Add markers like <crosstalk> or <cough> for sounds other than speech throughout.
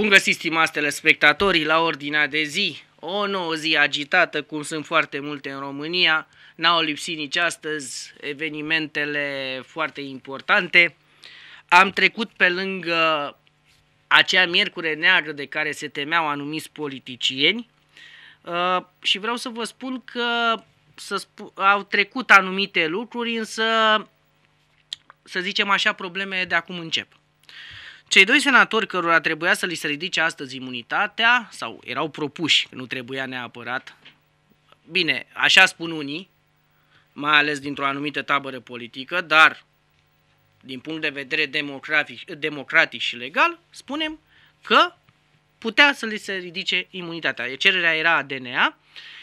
Bun găsit, stimați spectatorii la ordinea de zi. O nouă zi agitată, cum sunt foarte multe în România. N-au lipsit nici astăzi evenimentele foarte importante. Am trecut pe lângă acea miercure neagră de care se temeau anumiți politicieni uh, și vreau să vă spun că să sp- au trecut anumite lucruri, însă, să zicem așa, problemele de acum încep. Cei doi senatori cărora trebuia să li se ridice astăzi imunitatea, sau erau propuși, nu trebuia neapărat, bine, așa spun unii, mai ales dintr-o anumită tabără politică, dar din punct de vedere democratic, democratic și legal, spunem că putea să li se ridice imunitatea. Cererea era a DNA,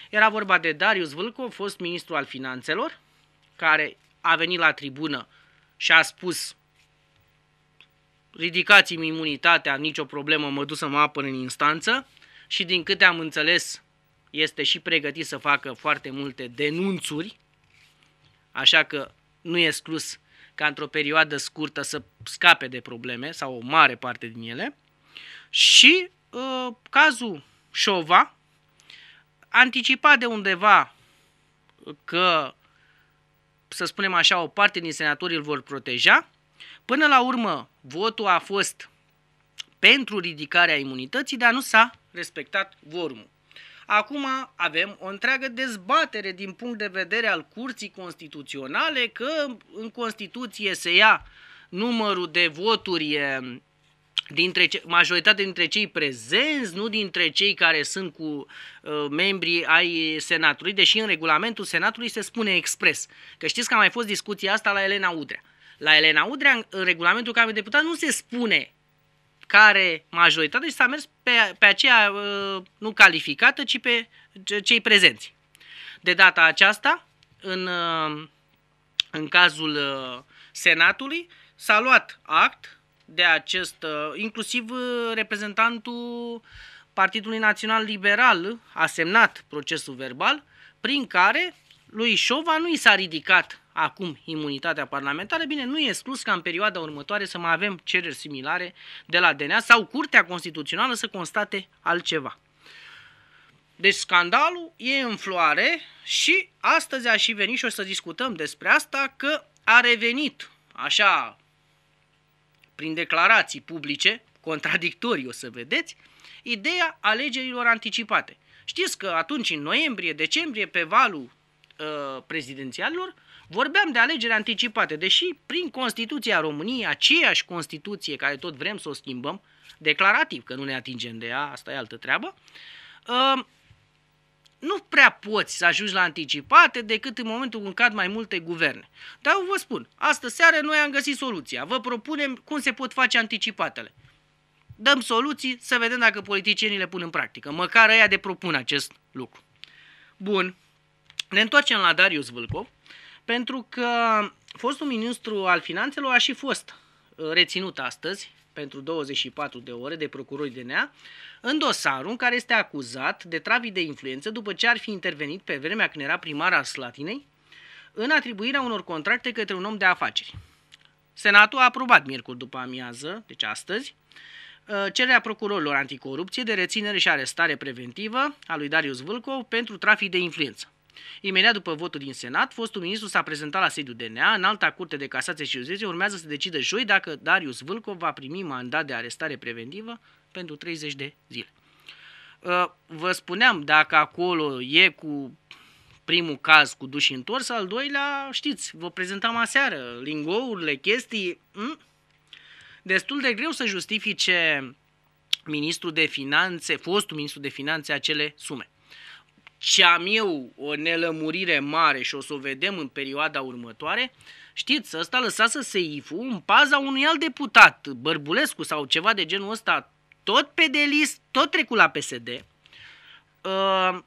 era vorba de Darius Vâlco, fost ministru al finanțelor, care a venit la tribună și a spus ridicați-mi imunitatea, nicio problemă, mă duc să mă apăr în instanță și din câte am înțeles este și pregătit să facă foarte multe denunțuri, așa că nu e exclus ca într-o perioadă scurtă să scape de probleme sau o mare parte din ele. Și uh, cazul Șova, anticipat de undeva că, să spunem așa, o parte din senatorii îl vor proteja, Până la urmă, votul a fost pentru ridicarea imunității, dar nu s-a respectat vormul. Acum avem o întreagă dezbatere din punct de vedere al Curții Constituționale că în Constituție se ia numărul de voturi dintre ce, majoritatea dintre cei prezenți, nu dintre cei care sunt cu uh, membrii ai Senatului, deși în regulamentul Senatului se spune expres. Că știți că a mai fost discuția asta la Elena Udrea. Uh, la Elena Udrea, în, regulamentul care deputat, nu se spune care majoritate și s-a mers pe, pe aceea uh, nu calificată, ci pe cei prezenți. De data aceasta, în, uh, în cazul uh, Senatului, s-a luat act de acest, inclusiv reprezentantul Partidului Național Liberal a semnat procesul verbal, prin care lui Șova nu i s-a ridicat acum imunitatea parlamentară, bine, nu e exclus ca în perioada următoare să mai avem cereri similare de la DNA sau Curtea Constituțională să constate altceva. Deci scandalul e în floare și astăzi a și venit și o să discutăm despre asta că a revenit așa prin declarații publice, contradictorii o să vedeți, ideea alegerilor anticipate. Știți că atunci, în noiembrie, decembrie, pe valul uh, prezidențialilor, Vorbeam de alegeri anticipate, deși prin Constituția României, aceeași Constituție care tot vrem să o schimbăm, declarativ, că nu ne atingem de ea, asta e altă treabă, uh, nu prea poți să ajungi la anticipate decât în momentul în cad mai multe guverne. Dar eu vă spun, astă seară noi am găsit soluția. Vă propunem cum se pot face anticipatele. Dăm soluții să vedem dacă politicienii le pun în practică. Măcar ăia de propun acest lucru. Bun. Ne întoarcem la Darius Vâlcov pentru că fostul ministru al finanțelor a și fost uh, reținut astăzi pentru 24 de ore de procurori de nea, în dosarul în care este acuzat de trafic de influență după ce ar fi intervenit pe vremea când era primar al Slatinei în atribuirea unor contracte către un om de afaceri. Senatul a aprobat miercuri după amiază, deci astăzi, uh, cererea procurorilor anticorupție de reținere și arestare preventivă a lui Darius Vâlcov pentru trafic de influență. Imediat după votul din Senat, fostul ministru s-a prezentat la sediul DNA, în alta curte de casație și justiție, urmează să decidă joi dacă Darius Vâlcov va primi mandat de arestare preventivă pentru 30 de zile. Uh, vă spuneam, dacă acolo e cu primul caz cu duși întors, al doilea, știți, vă prezentam aseară, lingourile, chestii, m? Mm? destul de greu să justifice ministrul de finanțe, fostul ministru de finanțe acele sume ce am eu o nelămurire mare și o să o vedem în perioada următoare, știți, ăsta lăsase seiful în paza unui alt deputat, Bărbulescu sau ceva de genul ăsta, tot pe de tot trecut la PSD, uh,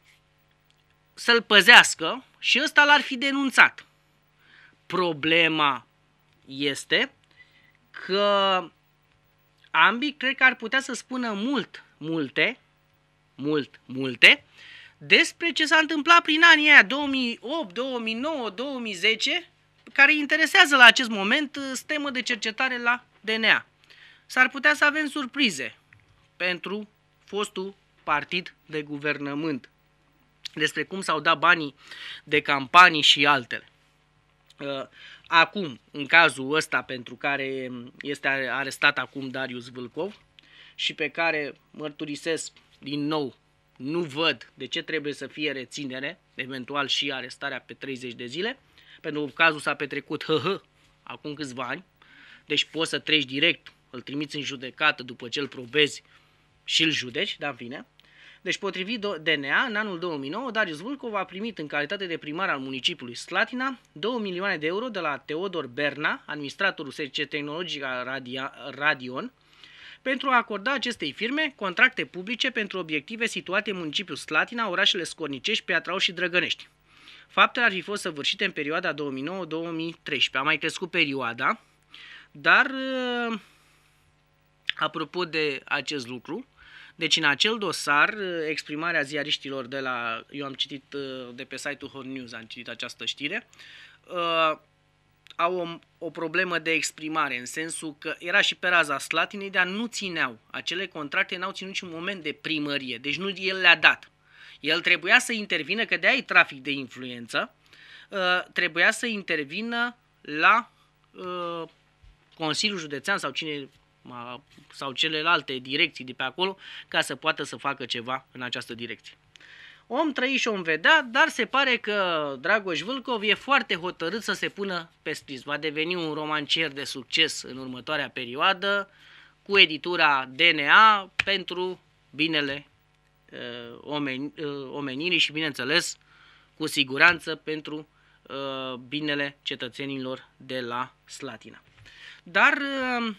să-l păzească și ăsta l-ar fi denunțat. Problema este că ambii cred că ar putea să spună mult, multe, mult, multe, despre ce s-a întâmplat prin anii aia 2008, 2009, 2010, care interesează la acest moment uh, stemă de cercetare la DNA. S-ar putea să avem surprize pentru fostul partid de guvernământ, despre cum s-au dat banii de campanii și altele. Uh, acum, în cazul ăsta pentru care este arestat acum Darius Vâlcov și pe care mărturisesc din nou nu văd de ce trebuie să fie reținere, eventual și arestarea pe 30 de zile, pentru că cazul s-a petrecut hă, hă, acum câțiva ani, deci poți să treci direct, îl trimiți în judecată după ce îl probezi și îl judeci, dar în fine. Deci potrivit DNA, în anul 2009, Darius Vulcov a primit în calitate de primar al municipiului Slatina 2 milioane de euro de la Teodor Berna, administratorul SC al Radia, Radion, pentru a acorda acestei firme contracte publice pentru obiective situate în municipiul Slatina, orașele Scornicești, Piatrau și Drăgănești. Faptele ar fi fost săvârșite în perioada 2009-2013. A mai crescut perioada, dar ă, apropo de acest lucru, deci în acel dosar, ă, exprimarea ziariștilor de la, eu am citit ă, de pe site-ul Horn News, am citit această știre, au o, o problemă de exprimare, în sensul că era și pe raza Slatinei, dar nu țineau. Acele contracte n-au ținut niciun moment de primărie, deci nu el le-a dat. El trebuia să intervină, că de-aia e trafic de influență, uh, trebuia să intervină la uh, Consiliul Județean sau cine uh, sau celelalte direcții de pe acolo ca să poată să facă ceva în această direcție. Om trăi și om vedea, dar se pare că Dragoș Vâlcov e foarte hotărât să se pună pe scris. Va deveni un romancier de succes în următoarea perioadă cu editura DNA pentru binele uh, omen, uh, omenirii și, bineînțeles, cu siguranță pentru uh, binele cetățenilor de la Slatina. Dar uh,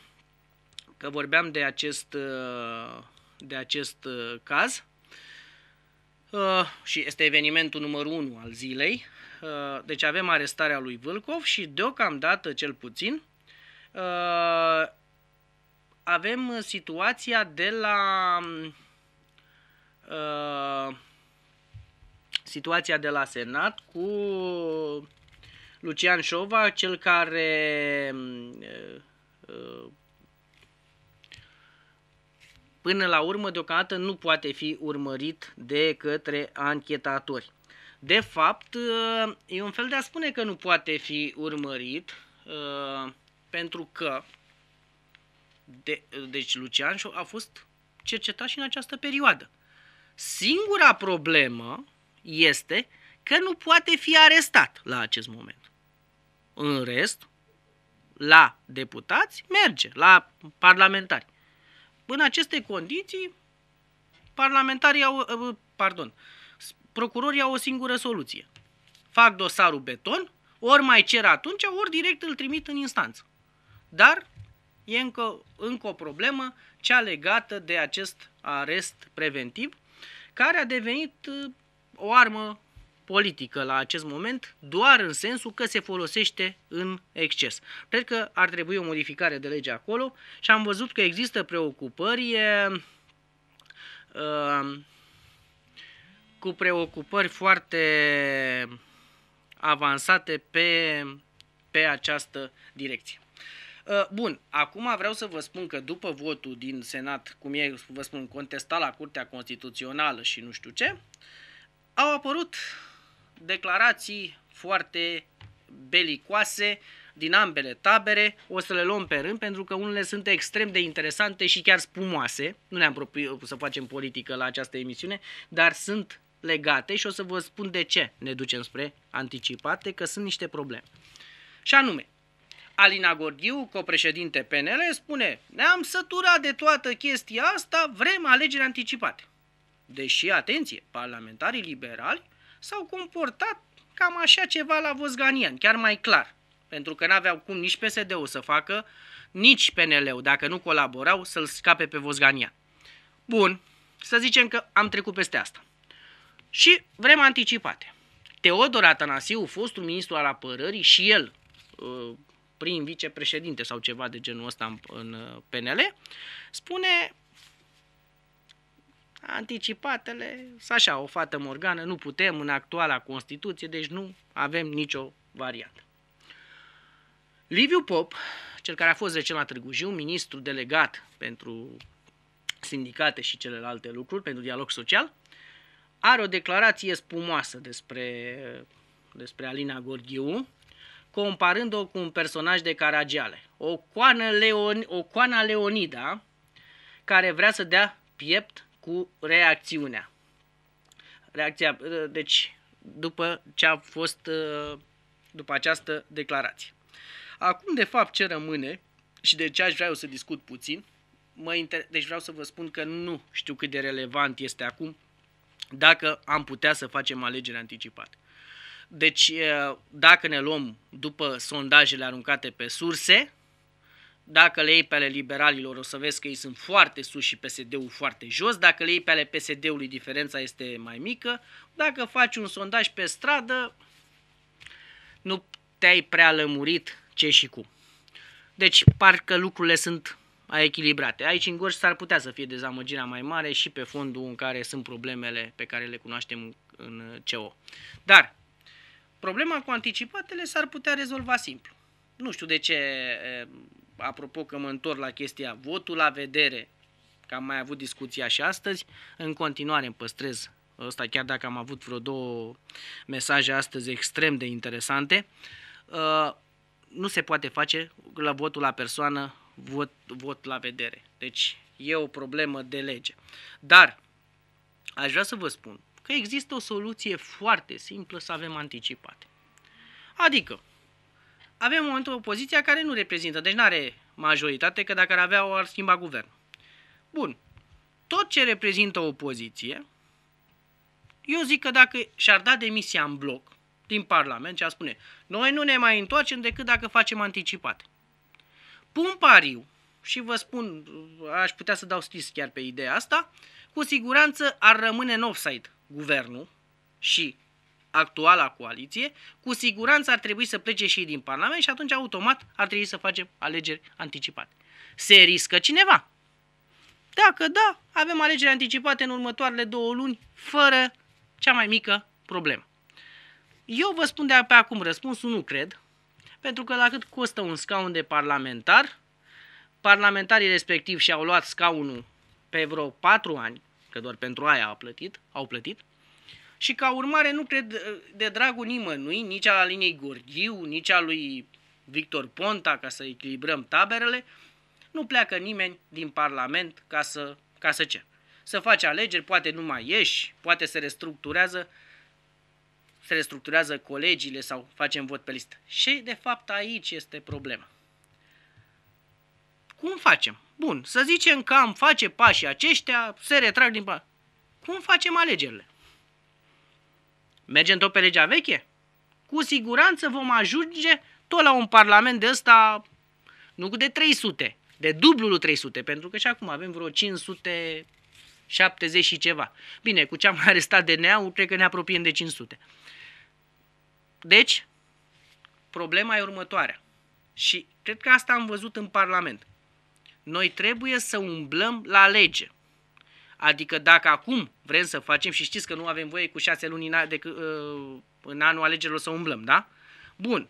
că vorbeam de acest, uh, de acest uh, caz, Uh, și este evenimentul numărul 1 al zilei. Uh, deci avem arestarea lui Vâlcov și deocamdată cel puțin uh, avem situația de la situația de la Senat cu Lucian Șova, cel care până la urmă deocamdată nu poate fi urmărit de către anchetatori. De fapt, ă, e un fel de a spune că nu poate fi urmărit, ă, pentru că de, deci Lucian a fost cercetat și în această perioadă. Singura problemă este că nu poate fi arestat la acest moment. În rest, la deputați merge, la parlamentari. În aceste condiții, parlamentarii au, uh, uh, pardon, procurorii au o singură soluție. Fac dosarul beton, ori mai cer atunci, ori direct îl trimit în instanță. Dar e încă, încă o problemă, cea legată de acest arest preventiv, care a devenit uh, o armă politică la acest moment, doar în sensul că se folosește în exces. Cred că ar trebui o modificare de lege acolo și am văzut că există preocupări e, uh, cu preocupări foarte avansate pe, pe această direcție. Uh, bun, acum vreau să vă spun că după votul din Senat, cum e, vă spun, contestat la Curtea Constituțională și nu știu ce, au apărut declarații foarte belicoase din ambele tabere. O să le luăm pe rând pentru că unele sunt extrem de interesante și chiar spumoase. Nu ne-am propus să facem politică la această emisiune, dar sunt legate și o să vă spun de ce ne ducem spre anticipate, că sunt niște probleme. Și anume, Alina Gordiu, copreședinte PNL, spune Ne-am săturat de toată chestia asta, vrem alegeri anticipate. Deși, atenție, parlamentarii liberali s-au comportat cam așa ceva la Vosganian, chiar mai clar. Pentru că n-aveau cum nici PSD-ul să facă, nici PNL-ul, dacă nu colaborau, să-l scape pe Vosganian. Bun, să zicem că am trecut peste asta. Și vrem anticipate. Teodor Atanasiu, fostul ministru al apărării și el, uh, prim vicepreședinte sau ceva de genul ăsta în uh, PNL, spune Anticipatele, așa, o fată morgană, nu putem în actuala Constituție, deci nu avem nicio variantă. Liviu Pop, cel care a fost de cel la Târgu Jiu, ministru delegat pentru sindicate și celelalte lucruri, pentru dialog social, are o declarație spumoasă despre, despre Alina Gorghiu, comparând-o cu un personaj de Caragiale, o coană, Leon, o coana Leonida, care vrea să dea piept cu reacțiunea. Reacția, deci, după ce a fost, după această declarație. Acum, de fapt, ce rămâne și de ce aș vrea eu să discut puțin, mă inter- deci vreau să vă spun că nu știu cât de relevant este acum dacă am putea să facem alegeri anticipate. Deci, eh, dacă ne luăm după sondajele aruncate pe surse, dacă le iei pe ale liberalilor, o să vezi că ei sunt foarte sus și PSD-ul foarte jos. Dacă le iei pe ale PSD-ului, diferența este mai mică. Dacă faci un sondaj pe stradă, nu te-ai prea lămurit ce și cum. Deci, parcă lucrurile sunt a echilibrate. Aici în Gorj s-ar putea să fie dezamăgirea mai mare și pe fondul în care sunt problemele pe care le cunoaștem în CO. Dar problema cu anticipatele s-ar putea rezolva simplu. Nu știu de ce apropo că mă întorc la chestia votul la vedere, că am mai avut discuția și astăzi, în continuare îmi păstrez ăsta, chiar dacă am avut vreo două mesaje astăzi extrem de interesante, uh, nu se poate face la votul la persoană vot, vot la vedere. Deci e o problemă de lege. Dar aș vrea să vă spun că există o soluție foarte simplă să avem anticipate. Adică, avem momentul o opoziția care nu reprezintă, deci nu are majoritate, că dacă ar avea o ar schimba guvern. Bun. Tot ce reprezintă opoziție, eu zic că dacă și-ar da demisia în bloc din Parlament, ce a spune, noi nu ne mai întoarcem decât dacă facem anticipat. Pun pariu și vă spun, aș putea să dau scris chiar pe ideea asta, cu siguranță ar rămâne în offside guvernul și actuala coaliție, cu siguranță ar trebui să plece și ei din Parlament și atunci automat ar trebui să facem alegeri anticipate. Se riscă cineva. Dacă da, avem alegeri anticipate în următoarele două luni, fără cea mai mică problemă. Eu vă spun de pe acum răspunsul, nu cred, pentru că la cât costă un scaun de parlamentar, parlamentarii respectiv și-au luat scaunul pe vreo patru ani, că doar pentru aia au plătit, au plătit, și ca urmare nu cred de dragul nimănui, nici al Alinei Gorghiu, nici al lui Victor Ponta, ca să echilibrăm taberele, nu pleacă nimeni din Parlament ca să, ca să ce? Să faci alegeri, poate nu mai ieși, poate se restructurează, se restructurează colegiile sau facem vot pe listă. Și de fapt aici este problema. Cum facem? Bun, să zicem că am face pașii aceștia, se retrag din... Cum facem alegerile? mergem tot pe legea veche, cu siguranță vom ajunge tot la un parlament de ăsta, nu cu de 300, de dublul 300, pentru că și acum avem vreo 500 70 și ceva. Bine, cu ce am arestat de nea, cred că ne apropiem de 500. Deci, problema e următoarea. Și cred că asta am văzut în Parlament. Noi trebuie să umblăm la lege. Adică dacă acum vrem să facem și știți că nu avem voie cu șase luni în, de, ă, în anul alegerilor să umblăm, da? Bun.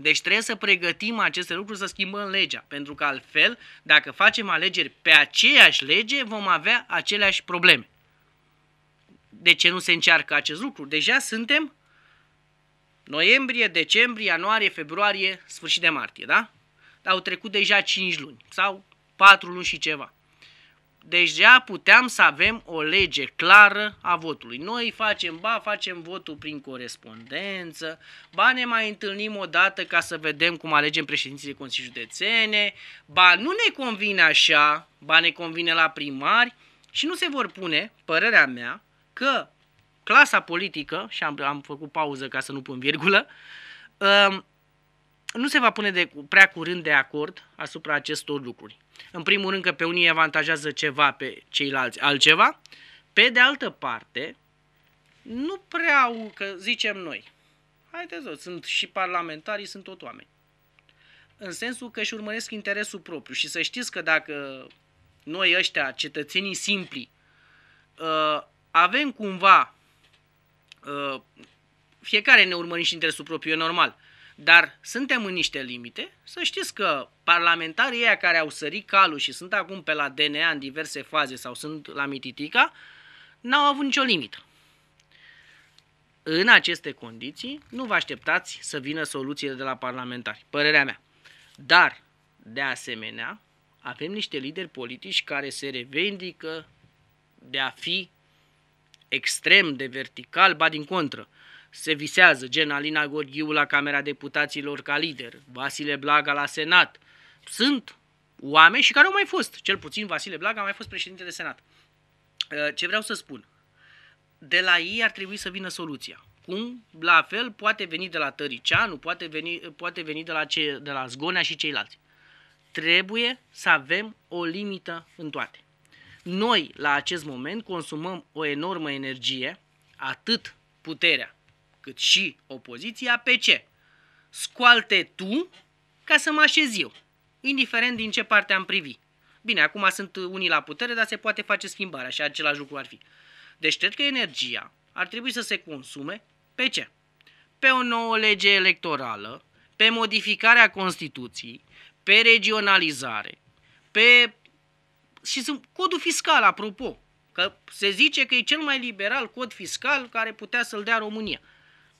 Deci trebuie să pregătim aceste lucruri, să schimbăm legea, pentru că altfel, dacă facem alegeri pe aceeași lege, vom avea aceleași probleme. De ce nu se încearcă acest lucru? Deja suntem noiembrie, decembrie, ianuarie, februarie, sfârșit de martie, da? Au trecut deja 5 luni sau 4 luni și ceva deja puteam să avem o lege clară a votului. Noi facem, ba, facem votul prin corespondență, ba, ne mai întâlnim o dată ca să vedem cum alegem președinții de Consiliul județene, ba, nu ne convine așa, ba, ne convine la primari și nu se vor pune, părerea mea, că clasa politică, și am, am făcut pauză ca să nu pun virgulă, um, nu se va pune de, prea curând de acord asupra acestor lucruri. În primul rând că pe unii avantajează ceva pe ceilalți altceva. Pe de altă parte, nu prea au, că zicem noi, haideți sunt și parlamentarii, sunt tot oameni. În sensul că își urmăresc interesul propriu și să știți că dacă noi ăștia, cetățenii simpli, uh, avem cumva, uh, fiecare ne urmărim și interesul propriu, e normal, dar suntem în niște limite. Să știți că parlamentarii ăia care au sărit calul și sunt acum pe la DNA în diverse faze sau sunt la Mititica, n-au avut nicio limită. În aceste condiții, nu vă așteptați să vină soluțiile de la parlamentari, părerea mea. Dar, de asemenea, avem niște lideri politici care se revendică de a fi extrem de vertical, ba din contră, se visează, gen Alina Gorghiu la Camera Deputaților ca lider, Vasile Blaga la Senat. Sunt oameni și care au mai fost, cel puțin Vasile Blaga a mai fost președinte de Senat. Uh, ce vreau să spun? De la ei ar trebui să vină soluția. Cum? La fel, poate veni de la Tăricianu, poate veni, poate veni de, la ce, de la Zgonea și ceilalți. Trebuie să avem o limită în toate. Noi, la acest moment, consumăm o enormă energie, atât puterea, cât și opoziția pe ce? Scoalte tu ca să mă așez eu, indiferent din ce parte am privit. Bine, acum sunt unii la putere, dar se poate face schimbarea și același lucru ar fi. Deci cred că energia ar trebui să se consume pe ce? Pe o nouă lege electorală, pe modificarea Constituției, pe regionalizare, pe... și sunt codul fiscal, apropo, că se zice că e cel mai liberal cod fiscal care putea să-l dea România.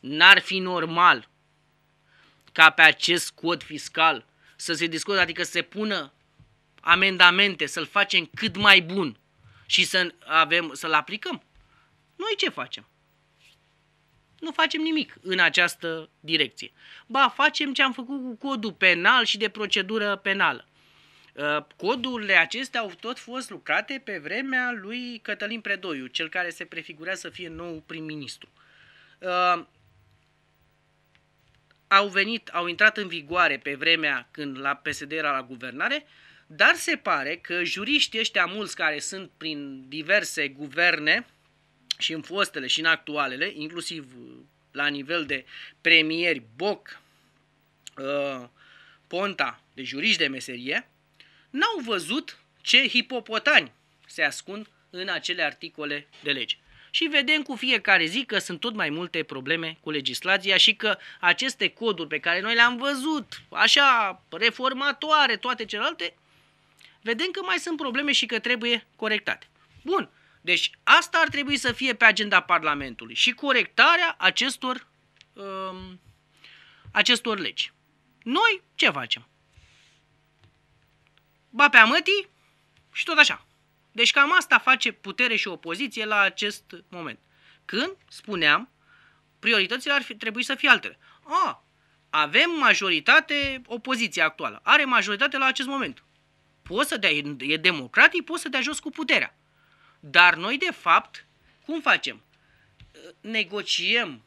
N-ar fi normal ca pe acest cod fiscal să se discute, adică să se pună amendamente, să-l facem cât mai bun și să avem, să-l aplicăm. Noi ce facem? Nu facem nimic în această direcție. Ba, facem ce am făcut cu codul penal și de procedură penală. Uh, codurile acestea au tot fost lucrate pe vremea lui Cătălin Predoiu, cel care se prefigura să fie nou prim-ministru. Uh, au venit, au intrat în vigoare pe vremea când la PSD era la guvernare, dar se pare că juriștii ăștia mulți care sunt prin diverse guverne și în fostele și în actualele, inclusiv uh, la nivel de premieri Boc, uh, Ponta, de juriști de meserie, n-au văzut ce hipopotani se ascund în acele articole de lege și vedem cu fiecare zi că sunt tot mai multe probleme cu legislația și că aceste coduri pe care noi le-am văzut, așa reformatoare, toate celelalte, vedem că mai sunt probleme și că trebuie corectate. Bun, deci asta ar trebui să fie pe agenda Parlamentului și corectarea acestor, um, acestor legi. Noi ce facem? Ba pe amătii și tot așa. Deci cam asta face putere și opoziție la acest moment. Când, spuneam, prioritățile ar fi, trebui să fie altele. A, avem majoritate, opoziția actuală, are majoritate la acest moment. Poți să dea, e democratic, poți să dea jos cu puterea. Dar noi, de fapt, cum facem? Negociem,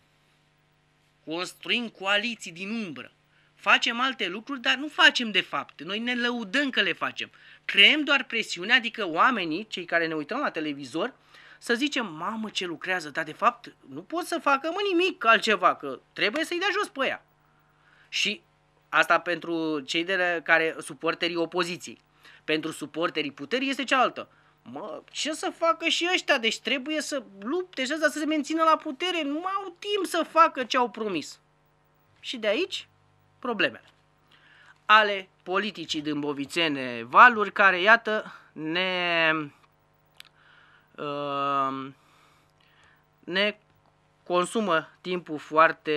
construim coaliții din umbră, facem alte lucruri, dar nu facem de fapt. Noi ne lăudăm că le facem creăm doar presiunea, adică oamenii, cei care ne uităm la televizor, să zicem, mamă ce lucrează, dar de fapt nu pot să facă mă nimic altceva, că trebuie să-i dea jos pe ea. Și asta pentru cei de care suporterii opoziției. Pentru suporterii puterii este cealaltă. Mă, ce să facă și ăștia? Deci trebuie să lupte și să se mențină la putere. Nu au timp să facă ce au promis. Și de aici problemele ale politicii dâmbovițene valuri care, iată, ne, uh, ne consumă timpul foarte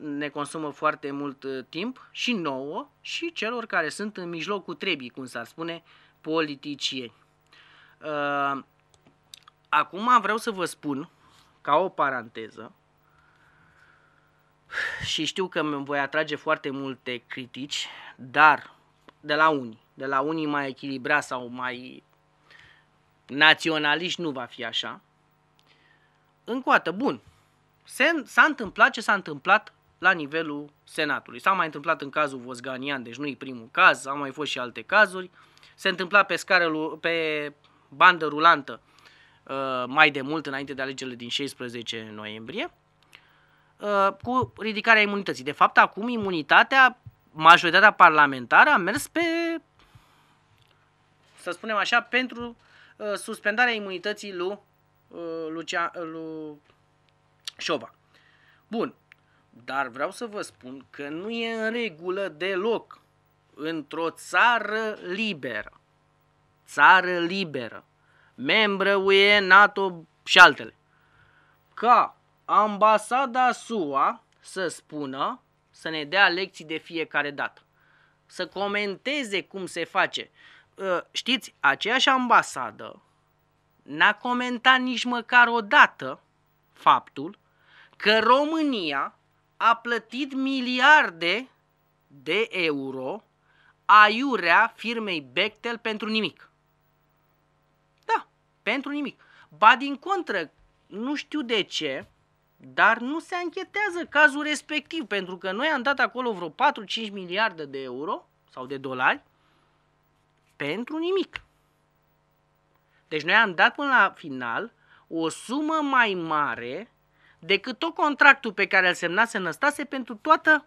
ne consumă foarte mult uh, timp și nouă și celor care sunt în mijlocul trebii, cum s-ar spune, politicieni. Uh, acum vreau să vă spun, ca o paranteză, și știu că îmi voi atrage foarte multe critici, dar de la unii, de la unii mai echilibrat sau mai naționaliști nu va fi așa. Încoată, bun, s-a întâmplat ce s-a întâmplat la nivelul Senatului. S-a mai întâmplat în cazul Vosganian, deci nu-i primul caz, au mai fost și alte cazuri. S-a întâmplat pe, scară, pe bandă rulantă uh, mai de mult înainte de alegerile din 16 noiembrie. Uh, cu ridicarea imunității. De fapt, acum imunitatea, majoritatea parlamentară a mers pe, să spunem așa, pentru uh, suspendarea imunității lui, uh, Lucia, uh, lui Șoba. Bun, dar vreau să vă spun că nu e în regulă deloc într-o țară liberă. Țară liberă membră UE, NATO și altele. Ca ambasada SUA să spună, să ne dea lecții de fiecare dată, să comenteze cum se face. Uh, știți, aceeași ambasadă n-a comentat nici măcar o dată faptul că România a plătit miliarde de euro aiurea firmei Bechtel pentru nimic. Da, pentru nimic. Ba din contră, nu știu de ce, dar nu se anchetează cazul respectiv, pentru că noi am dat acolo vreo 4-5 miliarde de euro sau de dolari pentru nimic. Deci noi am dat până la final o sumă mai mare decât tot contractul pe care îl semnase Năstase pentru toată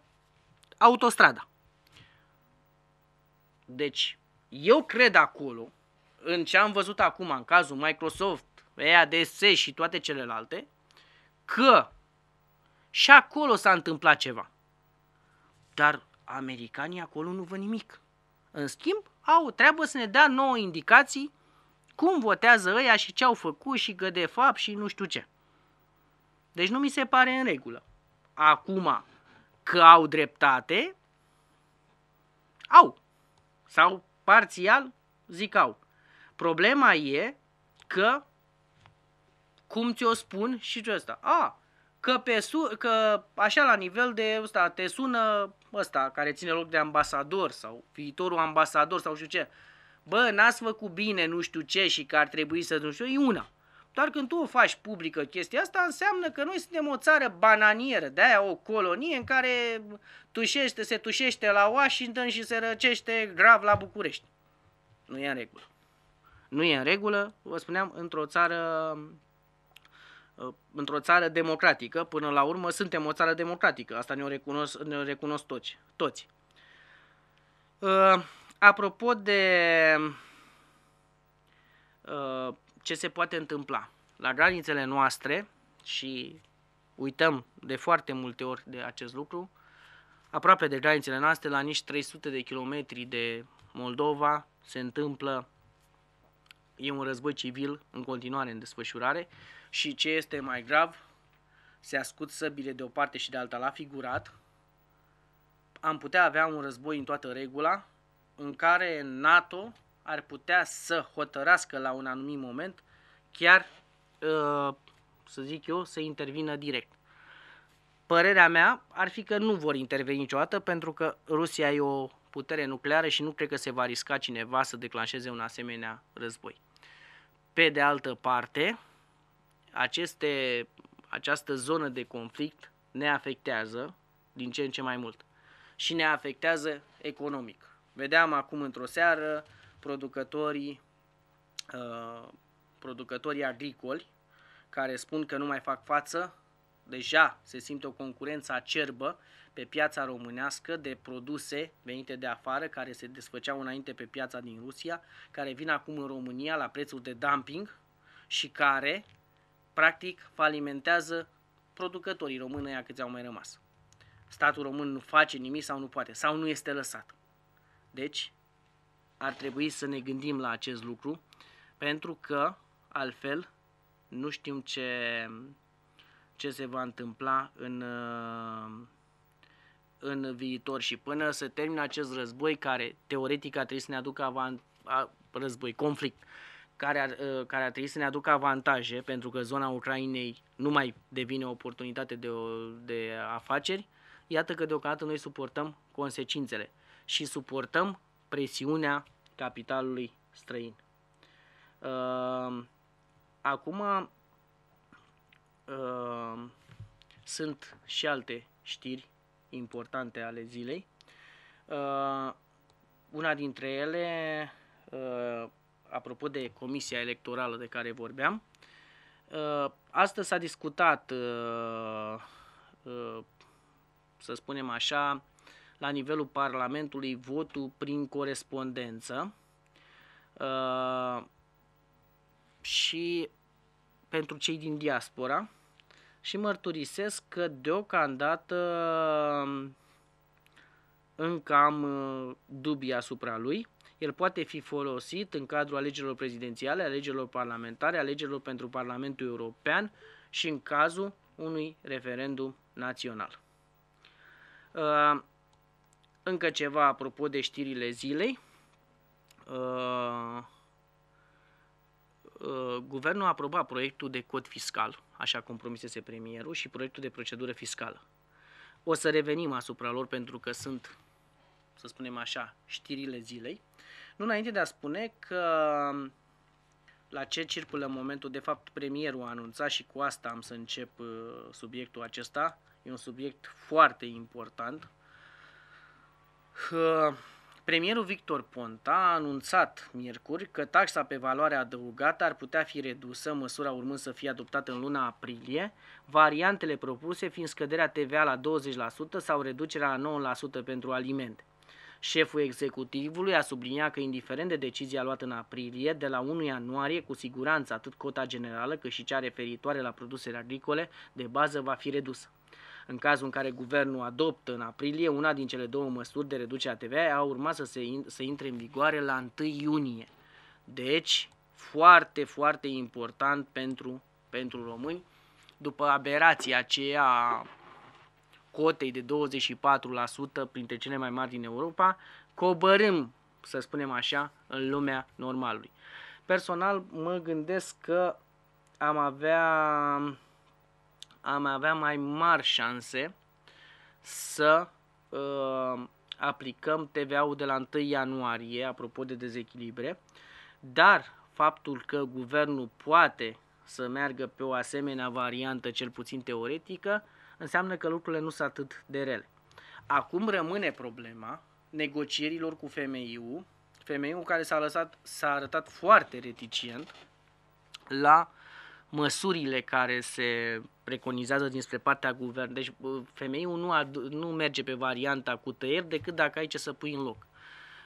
autostrada. Deci, eu cred acolo, în ce am văzut acum în cazul Microsoft, EADS și toate celelalte, că și acolo s-a întâmplat ceva. Dar americanii acolo nu văd nimic. În schimb, au treabă să ne dea nouă indicații cum votează ăia și ce au făcut și că de fapt și nu știu ce. Deci nu mi se pare în regulă. Acum că au dreptate, au. Sau parțial, zic au. Problema e că cum ți-o spun și ce ăsta. A, că, pe su- că așa la nivel de ăsta, te sună ăsta care ține loc de ambasador sau viitorul ambasador sau știu ce. Bă, n-ați făcut bine nu știu ce și că ar trebui să nu știu, e una. Doar când tu o faci publică chestia asta, înseamnă că noi suntem o țară bananieră, de-aia o colonie în care tușește, se tușește la Washington și se răcește grav la București. Nu e în regulă. Nu e în regulă, vă spuneam, într-o țară Uh, într-o țară democratică, până la urmă suntem o țară democratică, asta ne-o recunosc, ne recunosc toți. toți. Uh, apropo de uh, ce se poate întâmpla la granițele noastre și uităm de foarte multe ori de acest lucru, aproape de granițele noastre, la nici 300 de kilometri de Moldova, se întâmplă, e un război civil în continuare în desfășurare, uh, și ce este mai grav, se ascut săbile de o parte și de alta la figurat, am putea avea un război în toată regula, în care NATO ar putea să hotărască la un anumit moment, chiar, uh, să zic eu, să intervină direct. Părerea mea ar fi că nu vor interveni niciodată, pentru că Rusia e o putere nucleară și nu cred că se va risca cineva să declanșeze un asemenea război. Pe de altă parte, aceste, această zonă de conflict ne afectează din ce în ce mai mult și ne afectează economic. Vedeam acum într-o seară producătorii, uh, producătorii agricoli care spun că nu mai fac față, deja se simte o concurență acerbă pe piața românească de produse venite de afară care se desfăceau înainte pe piața din Rusia, care vin acum în România la prețuri de dumping și care Practic, falimentează producătorii români aia câți au mai rămas. Statul român nu face nimic sau nu poate, sau nu este lăsat. Deci, ar trebui să ne gândim la acest lucru, pentru că, altfel, nu știm ce, ce se va întâmpla în, în viitor și până să termine acest război care teoretic ar trebui să ne aducă avant, a, război, conflict, care ar, uh, care ar trebui să ne aducă avantaje, pentru că zona Ucrainei nu mai devine o oportunitate de, o, de afaceri, iată că deocamdată noi suportăm consecințele și suportăm presiunea capitalului străin. Uh, acum uh, sunt și alte știri importante ale zilei. Uh, una dintre ele uh, apropo de Comisia Electorală de care vorbeam, uh, astăzi s-a discutat, uh, uh, să spunem așa, la nivelul Parlamentului votul prin corespondență și pentru cei din diaspora și mărturisesc că deocamdată încă am dubii asupra lui. El poate fi folosit în cadrul alegerilor prezidențiale, alegerilor parlamentare, alegerilor pentru Parlamentul European și în cazul unui referendum național. Uh, încă ceva apropo de știrile zilei. Uh, uh, guvernul a aprobat proiectul de cod fiscal, așa cum promisese premierul, și proiectul de procedură fiscală. O să revenim asupra lor pentru că sunt, să spunem așa, știrile zilei. Nu înainte de a spune că um, la ce circulă în momentul, de fapt premierul a anunțat și cu asta am să încep uh, subiectul acesta, e un subiect foarte important. Uh, premierul Victor Ponta a anunțat miercuri că taxa pe valoare adăugată ar putea fi redusă, măsura urmând să fie adoptată în luna aprilie, variantele propuse fiind scăderea TVA la 20% sau reducerea la 9% pentru alimente. Șeful executivului a subliniat că, indiferent de decizia luată în aprilie, de la 1 ianuarie, cu siguranță atât cota generală cât și cea referitoare la produsele agricole de bază va fi redusă. În cazul în care guvernul adoptă în aprilie una din cele două măsuri de reducere a TVA, a urmat să, se in, să intre în vigoare la 1 iunie. Deci, foarte, foarte important pentru, pentru români. După aberația aceea cotei de 24% printre cele mai mari din Europa, coborâm, să spunem așa, în lumea normalului. Personal mă gândesc că am avea, am avea mai mari șanse să uh, aplicăm TVA-ul de la 1 ianuarie, apropo de dezechilibre, dar faptul că guvernul poate să meargă pe o asemenea variantă, cel puțin teoretică, uh, înseamnă că lucrurile nu sunt atât de rele. Acum rămâne problema negocierilor cu FMI-ul, FMI-ul care s-a, lăsat, s-a arătat foarte reticent la măsurile care se preconizează dinspre partea guvern. Deci FMI-ul nu, ad- nu merge pe varianta cu tăieri decât dacă ai ce să pui în loc.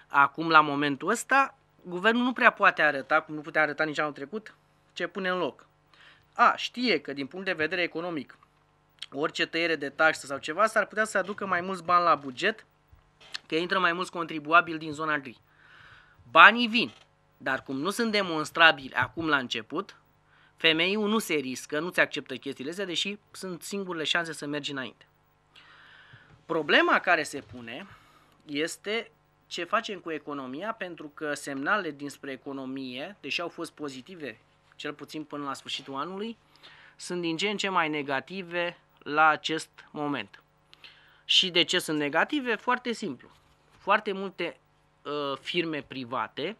Acum, la momentul ăsta, guvernul nu prea poate arăta, cum nu putea arăta nici anul trecut, ce pune în loc. A, știe că din punct de vedere economic orice tăiere de taxă sau ceva s-ar putea să aducă mai mulți bani la buget, că intră mai mulți contribuabili din zona gri. Banii vin, dar cum nu sunt demonstrabili acum la început, femeii nu se riscă, nu-ți acceptă chestiile astea, deși sunt singurele șanse să mergi înainte. Problema care se pune este ce facem cu economia, pentru că semnalele dinspre economie, deși au fost pozitive, cel puțin până la sfârșitul anului, sunt din ce în ce mai negative la acest moment. Și de ce sunt negative? Foarte simplu. Foarte multe uh, firme private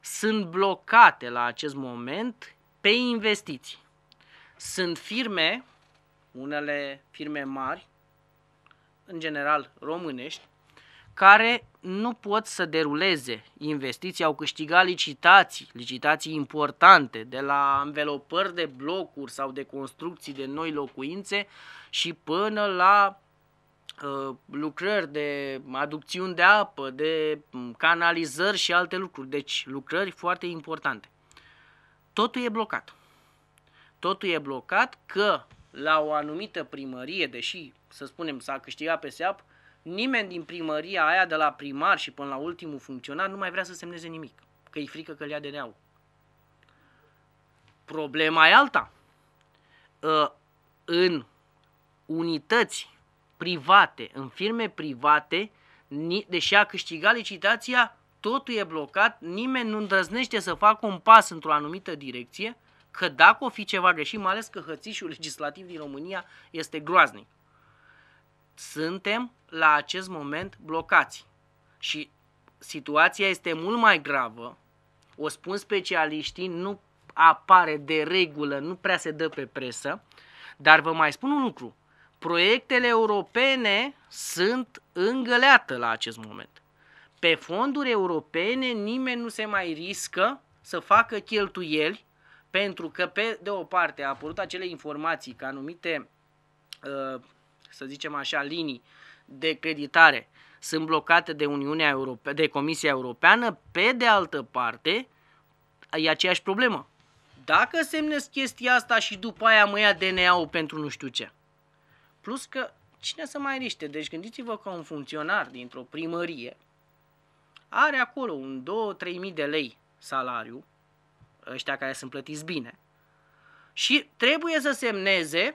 sunt blocate la acest moment pe investiții. Sunt firme, unele firme mari, în general românești, care nu pot să deruleze investiții, au câștigat licitații, licitații importante, de la învelopări de blocuri sau de construcții de noi locuințe și până la uh, lucrări de aducțiuni de apă, de mm, canalizări și alte lucruri. Deci lucrări foarte importante. Totul e blocat. Totul e blocat că la o anumită primărie, deși, să spunem, s-a câștigat pe seapă nimeni din primăria aia, de la primar și până la ultimul funcționar, nu mai vrea să semneze nimic, că îi frică că le ia de neau. Problema e alta. Ă, în unități private, în firme private, deși a câștigat licitația, totul e blocat, nimeni nu îndrăznește să facă un pas într-o anumită direcție, că dacă o fi ceva greșit, mai ales că hățișul legislativ din România este groaznic. Suntem la acest moment blocați. Și situația este mult mai gravă, o spun specialiștii, nu apare de regulă, nu prea se dă pe presă, dar vă mai spun un lucru. Proiectele europene sunt îngăleată la acest moment. Pe fonduri europene nimeni nu se mai riscă să facă cheltuieli pentru că, pe de o parte, a apărut acele informații că anumite, uh, să zicem așa, linii de creditare sunt blocate de Uniunea Europe- de Comisia Europeană, pe de altă parte, e aceeași problemă. Dacă semnesc chestia asta și după aia mă ia DNA-ul pentru nu știu ce. Plus că cine să mai riște? Deci gândiți-vă că un funcționar dintr-o primărie are acolo un 2-3 mii de lei salariu, ăștia care sunt plătiți bine, și trebuie să semneze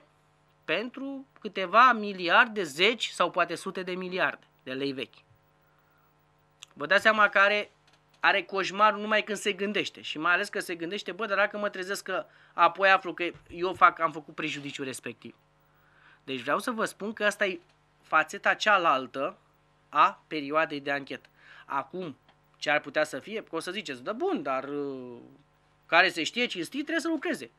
pentru câteva miliarde, zeci sau poate sute de miliarde de lei vechi. Vă dați seama că are, are coșmar numai când se gândește și mai ales că se gândește, bă, dar dacă mă trezesc că apoi aflu că eu fac, am făcut prejudiciul respectiv. Deci vreau să vă spun că asta e fațeta cealaltă a perioadei de anchetă. Acum, ce ar putea să fie? Că o să ziceți, da bun, dar uh, care se știe cinstit trebuie să lucreze.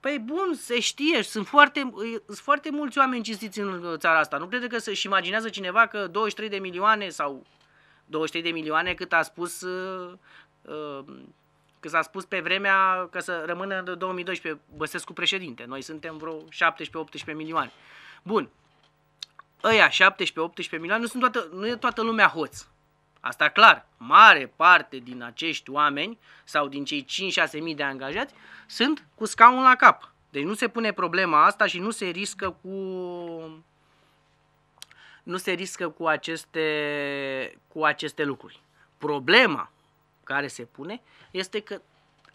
Păi bun, se știe, sunt foarte, sunt foarte mulți oameni cinstiți în țara asta. Nu crede că să-și imaginează cineva că 23 de milioane sau 23 de milioane cât a spus uh, uh, um, că s-a spus pe vremea că să rămână în 2012 Băsescu președinte. Noi suntem vreo 17-18 milioane. Bun. Ăia 17-18 milioane nu, sunt toată, nu e toată lumea hoț. Asta clar, mare parte din acești oameni sau din cei 5-6 mii de angajați sunt cu scaun la cap. Deci nu se pune problema asta și nu se riscă cu nu se riscă cu aceste, cu aceste lucruri. Problema care se pune este că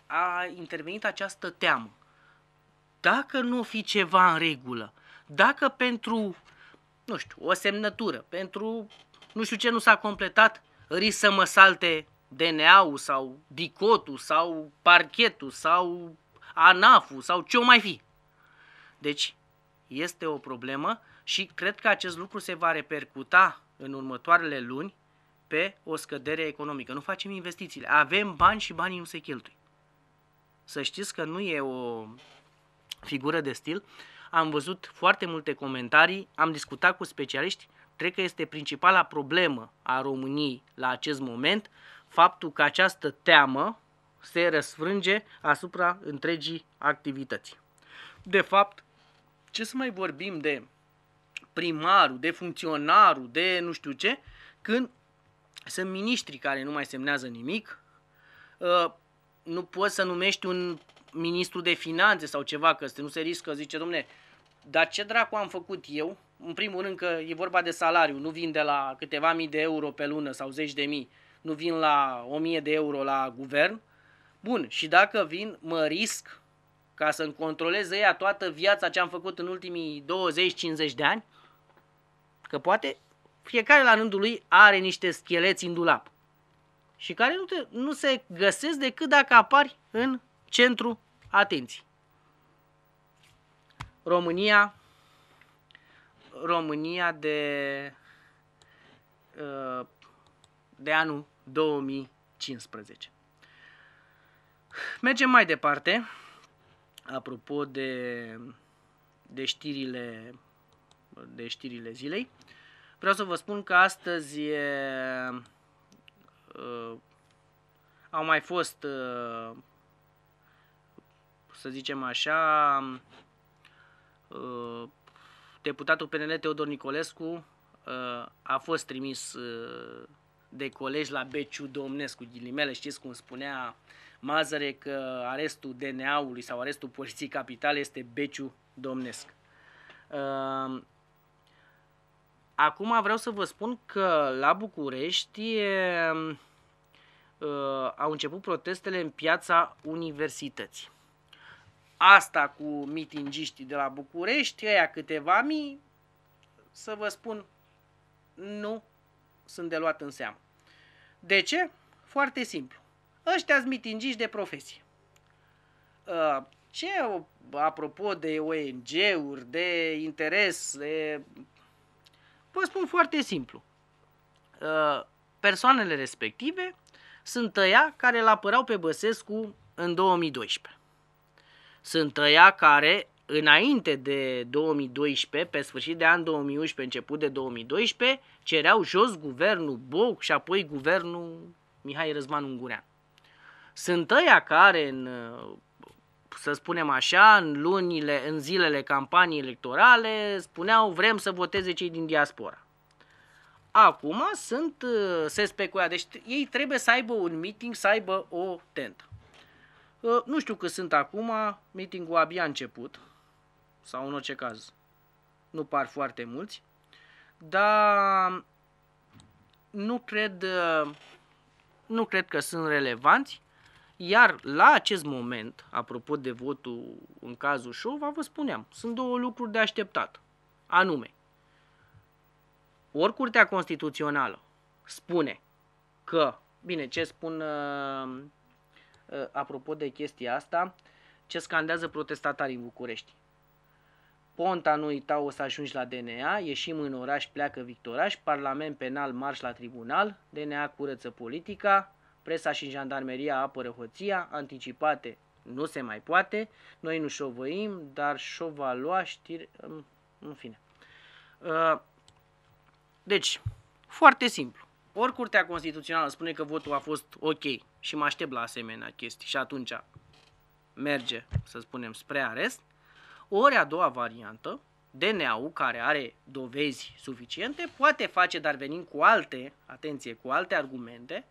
a intervenit această teamă. Dacă nu fi ceva în regulă, dacă pentru, nu știu, o semnătură, pentru nu știu ce nu s-a completat, risc să mă salte DNA-ul sau dicotul sau parchetul sau anaful sau ce o mai fi. Deci este o problemă și cred că acest lucru se va repercuta în următoarele luni pe o scădere economică. Nu facem investițiile. Avem bani și banii nu se cheltuie. Să știți că nu e o figură de stil. Am văzut foarte multe comentarii, am discutat cu specialiști cred că este principala problemă a României la acest moment, faptul că această teamă se răsfrânge asupra întregii activități. De fapt, ce să mai vorbim de primarul, de funcționarul, de nu știu ce, când sunt miniștri care nu mai semnează nimic, ă, nu poți să numești un ministru de finanțe sau ceva, că nu se riscă, zice, domne, dar ce dracu am făcut eu în primul rând că e vorba de salariu, nu vin de la câteva mii de euro pe lună sau zeci de mii, nu vin la o mie de euro la guvern. Bun, și dacă vin, mă risc ca să-mi controlez ea toată viața ce am făcut în ultimii 20-50 de ani, că poate fiecare la rândul lui are niște scheleți în dulap și care nu, te, nu se găsesc decât dacă apari în centru atenției. România România de, uh, de anul 2015. Mergem mai departe, apropo de, de, știrile, de știrile zilei. Vreau să vă spun că astăzi e, uh, au mai fost, uh, să zicem așa, deputatul PNL Teodor Nicolescu uh, a fost trimis uh, de colegi la Beciu Domnescu, ghilimele, știți cum spunea Mazăre că arestul DNA-ului sau arestul Poliției Capitale este Beciu Domnesc. Uh, acum vreau să vă spun că la București au început protestele în piața universității asta cu mitingiștii de la București, ăia câteva mii, să vă spun, nu sunt de luat în seamă. De ce? Foarte simplu. Ăștia sunt mitingiști de profesie. Ă, ce, apropo de ONG-uri, de interes, de... vă spun foarte simplu. Ă, persoanele respective sunt ăia care îl apărau pe Băsescu în 2012 sunt ăia care înainte de 2012, pe sfârșit de an 2011, început de 2012, cereau jos guvernul Boc și apoi guvernul Mihai Răzvan Ungurean. Sunt ăia care în să spunem așa, în lunile, în zilele campaniei electorale, spuneau vrem să voteze cei din diaspora. Acum sunt, se specuia, deci ei trebuie să aibă un meeting, să aibă o tentă. Nu știu că sunt acum, meeting-ul abia a început, sau în orice caz, nu par foarte mulți, dar nu cred, nu cred că sunt relevanți. Iar la acest moment, apropo de votul în cazul show, vă spuneam, sunt două lucruri de așteptat. Anume, ori Curtea Constituțională spune că, bine, ce spun Eh, apropo de chestia asta, ce scandează protestatarii în București. Ponta nu uita, o să ajungi la DNA, ieșim în oraș, pleacă victoraș, parlament penal, marș la tribunal, DNA curăță politica, presa și jandarmeria apără hoția, anticipate nu se mai poate, noi nu șovăim, dar șova lua știri... în fine. Eh, deci, foarte simplu. Ori Curtea Constituțională spune că votul a fost ok și mă aștept la asemenea chestii și atunci merge, să spunem, spre arest, ori a doua variantă, DNA-ul care are dovezi suficiente poate face, dar venind cu alte, atenție, cu alte argumente,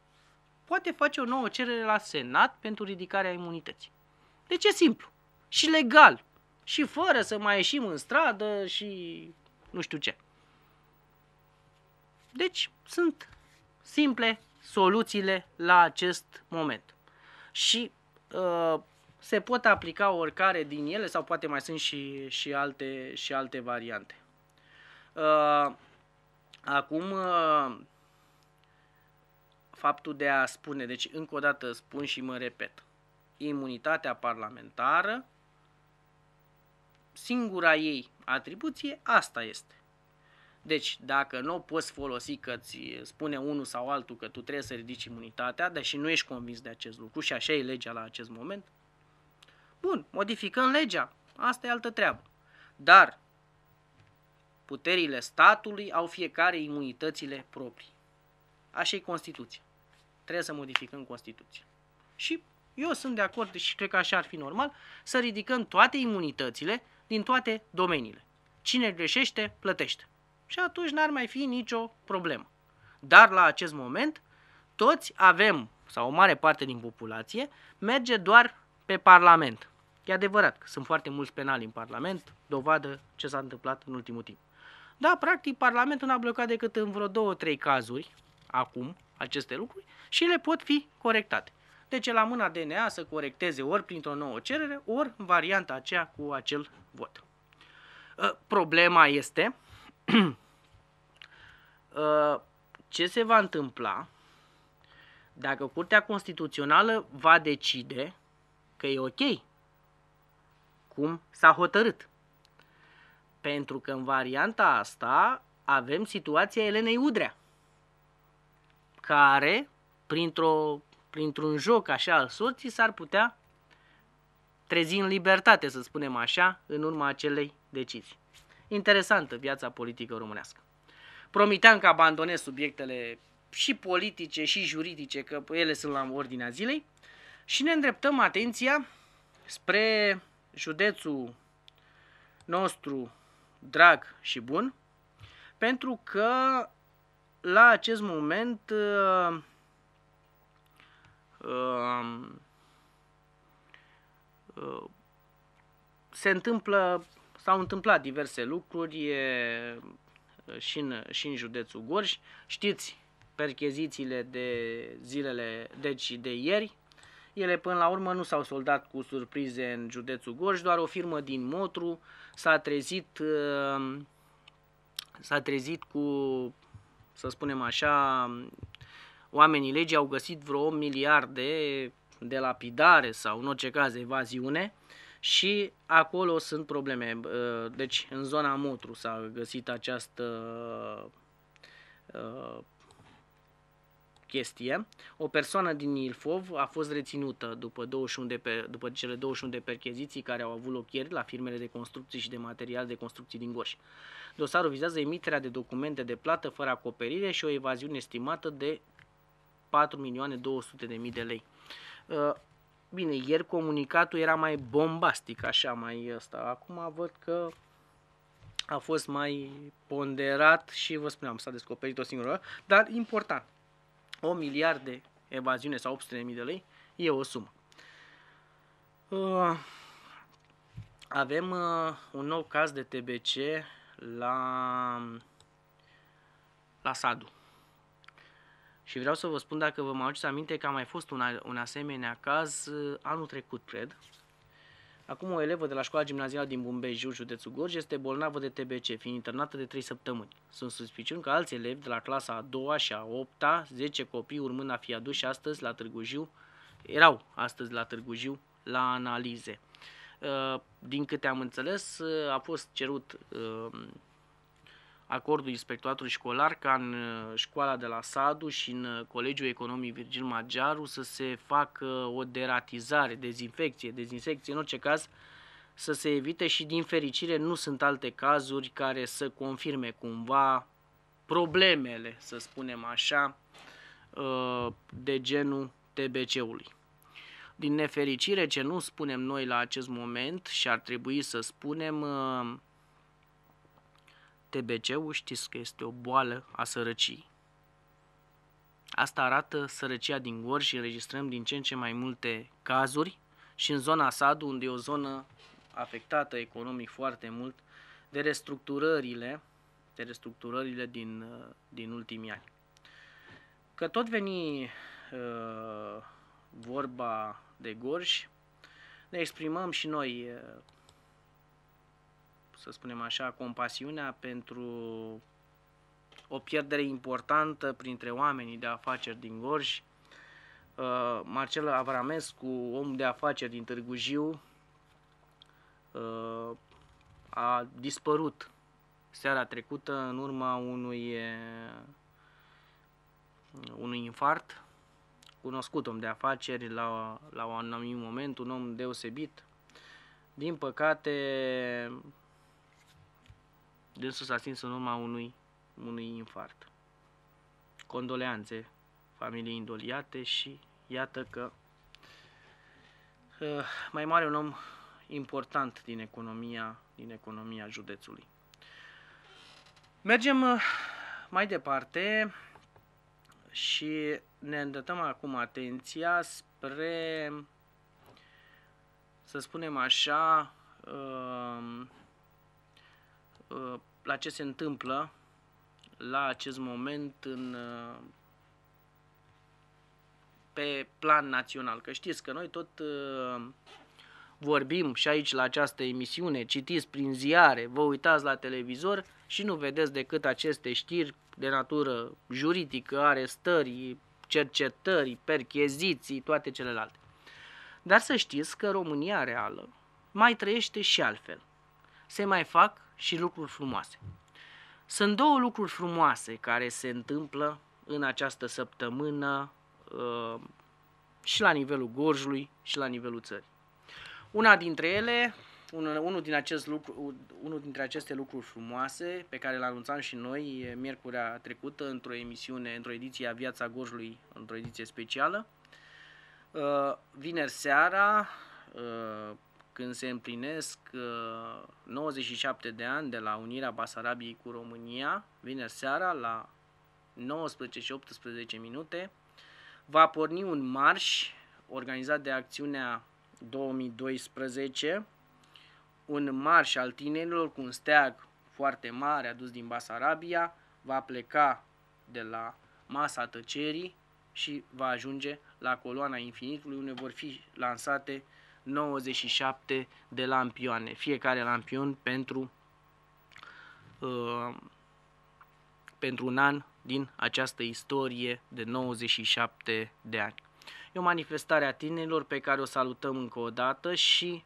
poate face o nouă cerere la Senat pentru ridicarea imunității. Deci e simplu și legal și fără să mai ieșim în stradă și nu știu ce. Deci sunt simple soluțiile la acest moment. Și uh, se pot aplica oricare din ele sau poate mai sunt și, și, alte, și alte variante. Uh, acum, uh, faptul de a spune, deci încă o dată spun și mă repet, imunitatea parlamentară, singura ei atribuție, asta este. Deci, dacă nu o poți folosi că ți spune unul sau altul că tu trebuie să ridici imunitatea, deși nu ești convins de acest lucru și așa e legea la acest moment, bun, modificăm legea. Asta e altă treabă. Dar puterile statului au fiecare imunitățile proprii. Așa e Constituția. Trebuie să modificăm Constituția. Și eu sunt de acord și cred că așa ar fi normal să ridicăm toate imunitățile din toate domeniile. Cine greșește, plătește și atunci n-ar mai fi nicio problemă. Dar la acest moment, toți avem, sau o mare parte din populație, merge doar pe Parlament. E adevărat că sunt foarte mulți penali în Parlament, dovadă ce s-a întâmplat în ultimul timp. Da, practic, Parlamentul n-a blocat decât în vreo două, trei cazuri, acum, aceste lucruri, și le pot fi corectate. Deci la mâna DNA să corecteze ori printr-o nouă cerere, ori varianta aceea cu acel vot. Ă, problema este <clears throat> Uh, ce se va întâmpla dacă Curtea Constituțională va decide că e ok cum s-a hotărât. Pentru că în varianta asta avem situația Elenei Udrea, care, printr-o, printr-un joc așa al sorții, s-ar putea trezi în libertate, să spunem așa, în urma acelei decizii. Interesantă viața politică românească. Promiteam că abandonez subiectele și politice și juridice, că ele sunt la ordinea zilei, și ne îndreptăm atenția spre județul nostru drag și bun, pentru că la acest moment uh, uh, uh, se întâmplă, s-au întâmplat diverse lucruri, e, Uh, și în, uh, și în județul Gorj. Știți perchezițiile de zilele, deci de ieri, ele până la urmă nu s-au soldat cu surprize în județul Gorj, doar o firmă din Motru s-a trezit, uh, s-a trezit cu, să spunem așa, oamenii legii au găsit vreo 8 miliarde de lapidare sau în orice caz evaziune și acolo sunt probleme. Deci în zona Mutru s-a găsit această ă, chestie. O persoană din Ilfov a fost reținută după, 21 de per, după cele 21 de percheziții care au avut loc ieri la firmele de construcții și de material de construcții din Gorj. Dosarul vizează emiterea de documente de plată fără acoperire și o evaziune estimată de 4.200.000 de lei. Ă, Bine, ieri comunicatul era mai bombastic, așa, mai ăsta. Acum văd că a fost mai ponderat și vă spuneam, s-a descoperit o singură, dar important, o miliarde evaziune sau 800 de lei e o sumă. Uh, avem uh, un nou caz de TBC la, la Sadu. Și vreau să vă spun dacă vă mai aduceți aminte că a mai fost un, un asemenea caz uh, anul trecut, cred. Acum o elevă de la școala gimnazială din Bumbejiu, județul Gorj, este bolnavă de TBC, fiind internată de 3 săptămâni. Sunt suspiciuni că alți elevi de la clasa a 2-a și a 8-a, 10 copii urmând a fi aduși astăzi la Târgu Jiu, erau astăzi la Târgu Jiu la analize. Uh, din câte am înțeles, uh, a fost cerut acordul inspectoratului școlar ca în uh, școala de la Sadu și în uh, Colegiul Economic Virgil Magiaru să se facă o deratizare, dezinfecție, dezinsecție, în orice caz, să se evite și din fericire nu sunt alte cazuri care să confirme cumva problemele, să spunem așa, uh, de genul TBC-ului. Din nefericire, ce nu spunem noi la acest moment și ar trebui să spunem, TBC-ul știți că este o boală a sărăcii. Asta arată sărăcia din Gorj și înregistrăm din ce în ce mai multe cazuri și în zona Sadu, unde e o zonă afectată economic foarte mult de restructurările, de restructurările din, din ultimii ani. Că tot veni uh, vorba de Gorj, ne exprimăm și noi uh, să spunem așa, compasiunea pentru o pierdere importantă printre oamenii de afaceri din Gorj. Uh, Marcel Avramescu, om de afaceri din Târgu Jiu, uh, a dispărut seara trecută în urma unui, uh, unui infart. Cunoscut om de afaceri la, la un anumit moment, un om deosebit. Din păcate, Dânsul s-a stins în urma unui, unui infart. Condoleanțe familiei indoliate și iată că uh, mai mare un om important din economia, din economia județului. Mergem uh, mai departe și ne îndătăm acum atenția spre, să spunem așa, uh, Uh, la ce se întâmplă la acest moment în, uh, pe plan național. Că știți că noi tot uh, vorbim și aici la această emisiune, citiți prin ziare, vă uitați la televizor și nu vedeți decât aceste știri de natură juridică, arestări, cercetări, percheziții, toate celelalte. Dar să știți că România reală mai trăiește și altfel – se mai fac și lucruri frumoase. Sunt două lucruri frumoase care se întâmplă în această săptămână uh, și la nivelul Gorjului și la nivelul țării. Una dintre ele, unul, din acest lucru, unul dintre aceste lucruri frumoase pe care le anunțam și noi miercurea trecută într-o emisiune, într-o ediție a Viața Gorjului, într-o ediție specială, uh, vineri seara, uh, când se împlinesc 97 uh, de ani de la unirea Basarabiei cu România, vineri seara la 19 și 18 minute, va porni un marș organizat de acțiunea 2012, un marș al tinerilor cu un steag foarte mare adus din Basarabia, va pleca de la masa tăcerii și va ajunge la coloana infinitului unde vor fi lansate 97 de lampioane, fiecare lampion pentru, uh, pentru un an din această istorie de 97 de ani. E o manifestare a tinerilor pe care o salutăm încă o dată și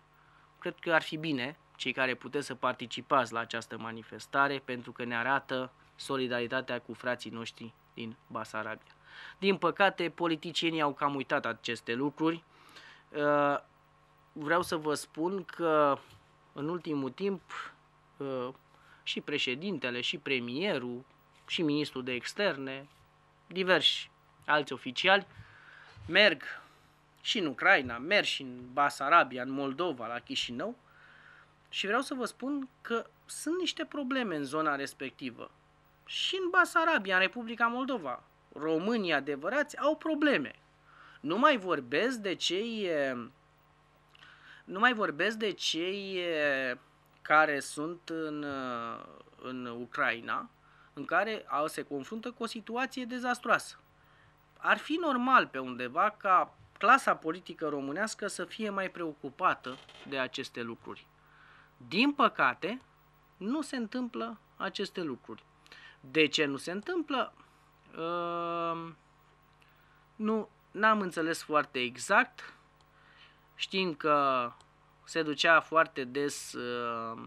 cred că ar fi bine cei care puteți să participați la această manifestare pentru că ne arată solidaritatea cu frații noștri din Basarabia. Din păcate, politicienii au cam uitat aceste lucruri. Uh, vreau să vă spun că în ultimul timp ă, și președintele, și premierul, și ministrul de externe, diversi alți oficiali, merg și în Ucraina, merg și în Basarabia, în Moldova, la Chișinău și vreau să vă spun că sunt niște probleme în zona respectivă. Și în Basarabia, în Republica Moldova, românii adevărați au probleme. Nu mai vorbesc de cei nu mai vorbesc de cei care sunt în, în Ucraina, în care se confruntă cu o situație dezastroasă. Ar fi normal pe undeva ca clasa politică românească să fie mai preocupată de aceste lucruri. Din păcate, nu se întâmplă aceste lucruri. De ce nu se întâmplă? Uh, nu, n-am înțeles foarte exact. Știm că se ducea foarte des uh,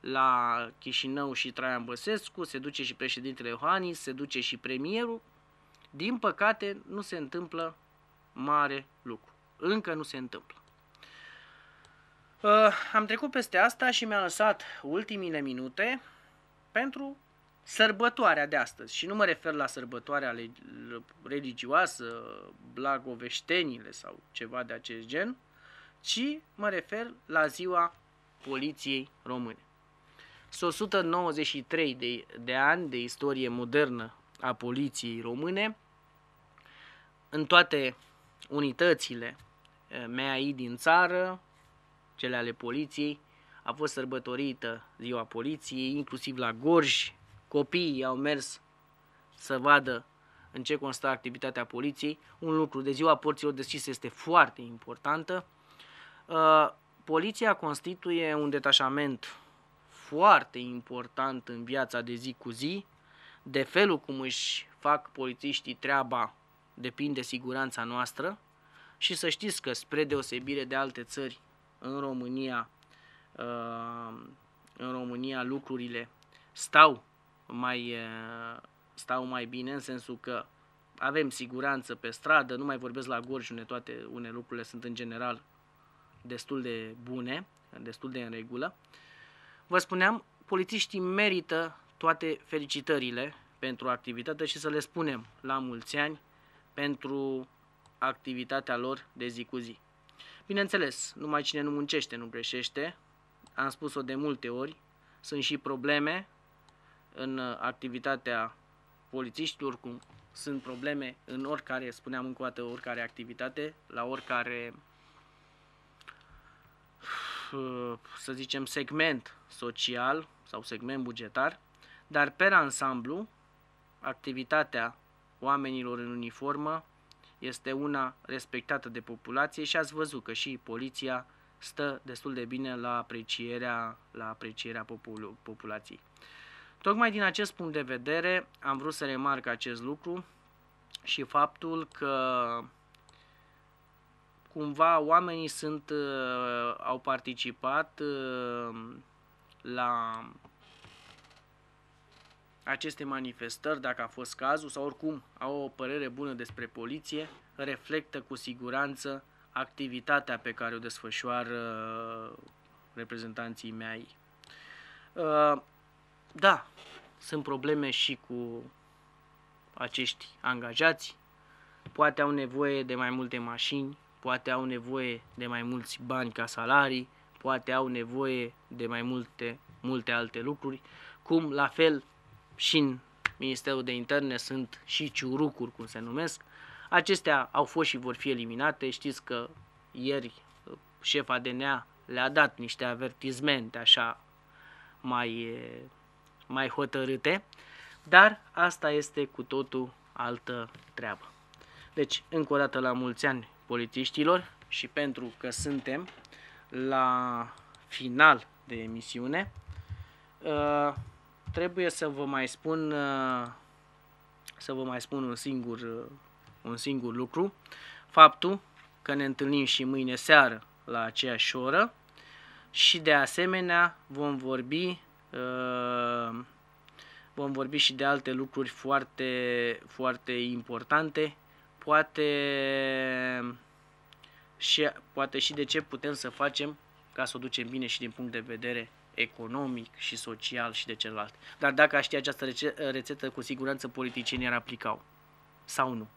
la Chișinău și Traian Băsescu, se duce și președintele Iohannis, se duce și premierul. Din păcate, nu se întâmplă mare lucru. Încă nu se întâmplă. Uh, am trecut peste asta și mi-a lăsat ultimile minute pentru sărbătoarea de astăzi, și nu mă refer la sărbătoarea religioasă, blagoveștenile sau ceva de acest gen, ci mă refer la ziua poliției române. Sunt 193 de, de ani de istorie modernă a poliției române, în toate unitățile eh, MEAI din țară, cele ale poliției, a fost sărbătorită ziua poliției, inclusiv la Gorj, copiii au mers să vadă în ce constă activitatea poliției. Un lucru de ziua porților deschise este foarte importantă. Uh, poliția constituie un detașament foarte important în viața de zi cu zi. De felul cum își fac polițiștii treaba depinde siguranța noastră și să știți că spre deosebire de alte țări în România, uh, în România lucrurile stau mai eh, stau mai bine în sensul că avem siguranță pe stradă, nu mai vorbesc la Gorj unde toate unele lucrurile sunt în general destul de bune, destul de în regulă. Vă spuneam, polițiștii merită toate felicitările pentru activitate și să le spunem la mulți ani pentru activitatea lor de zi cu zi. Bineînțeles, numai cine nu muncește nu greșește, am spus-o de multe ori, sunt și probleme în uh, activitatea polițiștilor, cum sunt probleme în oricare, spuneam încă o dată, oricare activitate, la oricare <sighs> să zicem segment social sau segment bugetar, dar pe ansamblu activitatea oamenilor în uniformă este una respectată de populație și ați văzut că și poliția stă destul de bine la aprecierea, la aprecierea popul- populației. Tocmai din acest punct de vedere am vrut să remarc acest lucru și faptul că cumva oamenii sunt, uh, au participat uh, la aceste manifestări, dacă a fost cazul, sau oricum au o părere bună despre poliție, reflectă cu siguranță activitatea pe care o desfășoară uh, reprezentanții mei. Da, sunt probleme și cu acești angajați. Poate au nevoie de mai multe mașini, poate au nevoie de mai mulți bani ca salarii, poate au nevoie de mai multe, multe alte lucruri, cum la fel și în Ministerul de Interne sunt și ciurucuri, cum se numesc. Acestea au fost și vor fi eliminate. Știți că ieri uh, șefa DNA le-a dat niște avertizmente așa mai uh, mai hotărâte, dar asta este cu totul altă treabă. Deci, încă o dată la mulți ani polițiștilor și pentru că suntem la final de emisiune, uh, trebuie să vă mai spun uh, să vă mai spun un singur, uh, un singur lucru, faptul că ne întâlnim și mâine seară la aceeași oră și de asemenea vom vorbi Ehm, vom vorbi și de alte lucruri foarte, foarte importante. Poate și, poate și de ce putem să facem ca să o ducem bine și din punct de vedere economic și social și de celălalt. Dar dacă aș ști această rețetă, cu siguranță politicienii ar aplicau. Sau nu.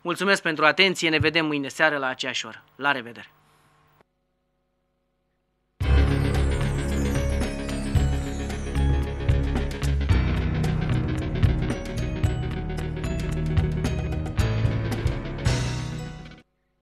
Mulțumesc pentru atenție, ne vedem mâine seară la aceeași oră. La revedere!